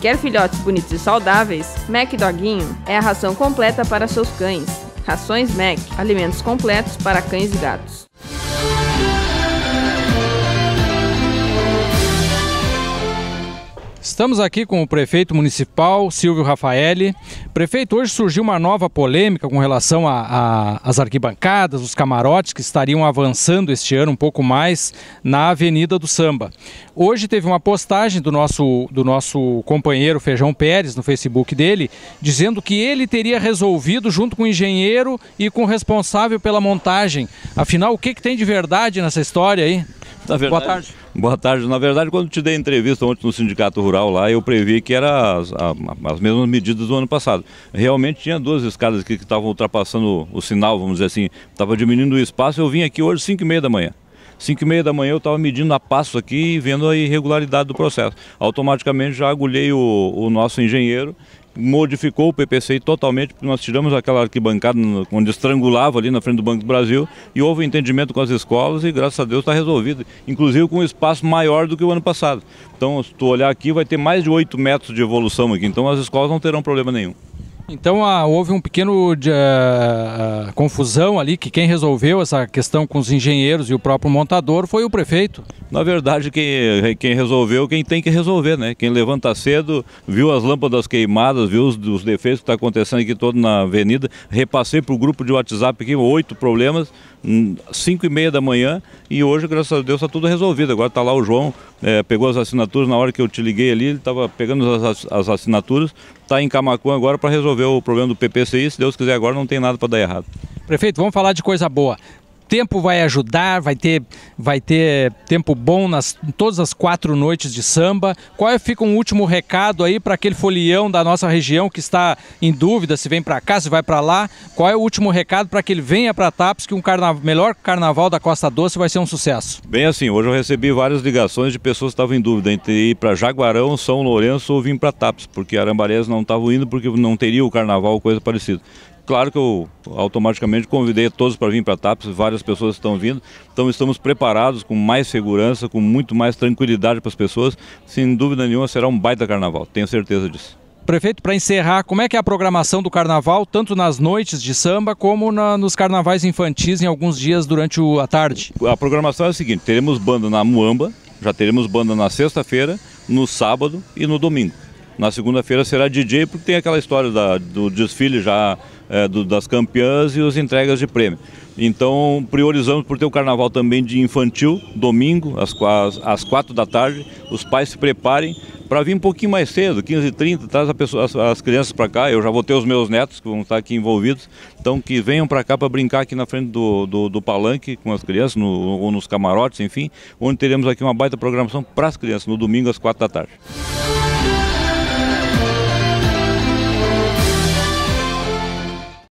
Quer filhotes bonitos e saudáveis? Mac Doguinho é a ração completa para seus cães. Rações Mac, alimentos completos para cães e gatos. Estamos aqui com o prefeito municipal, Silvio Rafaeli. Prefeito, hoje surgiu uma nova polêmica com relação às arquibancadas, os camarotes que estariam avançando este ano um pouco mais na Avenida do Samba. Hoje teve uma postagem do nosso, do nosso companheiro Feijão Pérez no Facebook dele, dizendo que ele teria resolvido junto com o engenheiro e com o responsável pela montagem. Afinal, o que, que tem de verdade nessa história aí? Verdade. Boa tarde. Boa tarde. Na verdade, quando te dei entrevista ontem no Sindicato Rural lá, eu previ que eram as, as mesmas medidas do ano passado. Realmente tinha duas escadas aqui que estavam ultrapassando o, sinal, vamos dizer assim, estava diminuindo o espaço. Eu vim aqui hoje 5 e meia da manhã. 5 e meia da manhã eu estava medindo a passo aqui e vendo a irregularidade do processo. Automaticamente já agulhei o, o nosso engenheiro modificou o PPCI totalmente, porque nós tiramos aquela arquibancada onde estrangulava ali na frente do Banco do Brasil e houve entendimento com as escolas e graças a Deus está resolvido, inclusive com um espaço maior do que o ano passado. Então, se tu olhar aqui, vai ter mais de 8 metros de evolução aqui, então as escolas não terão problema nenhum. Então ah, houve um pequeno de, ah, ah, confusão ali, que quem resolveu essa questão com os engenheiros e o próprio montador foi o prefeito. Na verdade, quem, quem resolveu, quem tem que resolver, né? Quem levanta cedo, viu as lâmpadas queimadas, viu os, os defeitos que está acontecendo aqui todo na avenida, repassei para o grupo de WhatsApp aqui, oito problemas, hum, cinco e meia da manhã e hoje, graças a Deus, está tudo resolvido. Agora está lá o João, é, pegou as assinaturas na hora que eu te liguei ali, ele estava pegando as, as assinaturas, está em Camacuã agora para resolver o problema do PPCI. Se Deus quiser, agora não tem nada para dar errado. Prefeito, vamos falar de coisa boa tempo vai ajudar, vai ter, vai ter tempo bom nas em todas as quatro noites de samba. Qual é, fica um último recado aí para aquele folião da nossa região que está em dúvida se vem para cá, se vai para lá? Qual é o último recado para que ele venha para Tapes que um carna... melhor carnaval da Costa Doce vai ser um sucesso? Bem assim, hoje eu recebi várias ligações de pessoas que estavam em dúvida entre ir para Jaguarão, São Lourenço ou vir para Tapes, porque Arambarés não estava indo porque não teria o carnaval coisa parecida. Claro que eu automaticamente convidei todos para vir para TAPS, várias pessoas estão vindo, então estamos preparados com mais segurança, com muito mais tranquilidade para as pessoas. Sem dúvida nenhuma será um baita carnaval, tenho certeza disso. Prefeito, para encerrar, como é que é a programação do carnaval, tanto nas noites de samba como na, nos carnavais infantis em alguns dias durante o, a tarde? A programação é a seguinte: teremos banda na Muamba, já teremos banda na sexta-feira, no sábado e no domingo. Na segunda-feira será DJ, porque tem aquela história da, do desfile já é, do, das campeãs e as entregas de prêmio. Então, priorizamos por ter o carnaval também de infantil, domingo, às, às, às quatro da tarde. Os pais se preparem para vir um pouquinho mais cedo, 15h30, traz pessoa, as, as, crianças para cá. Eu já vou ter os meus netos que vão estar aqui envolvidos. Então, que venham para cá para brincar aqui na frente do, do, do palanque com as crianças, no, ou nos camarotes, enfim, onde teremos aqui uma baita programação para as crianças, no domingo às quatro da tarde.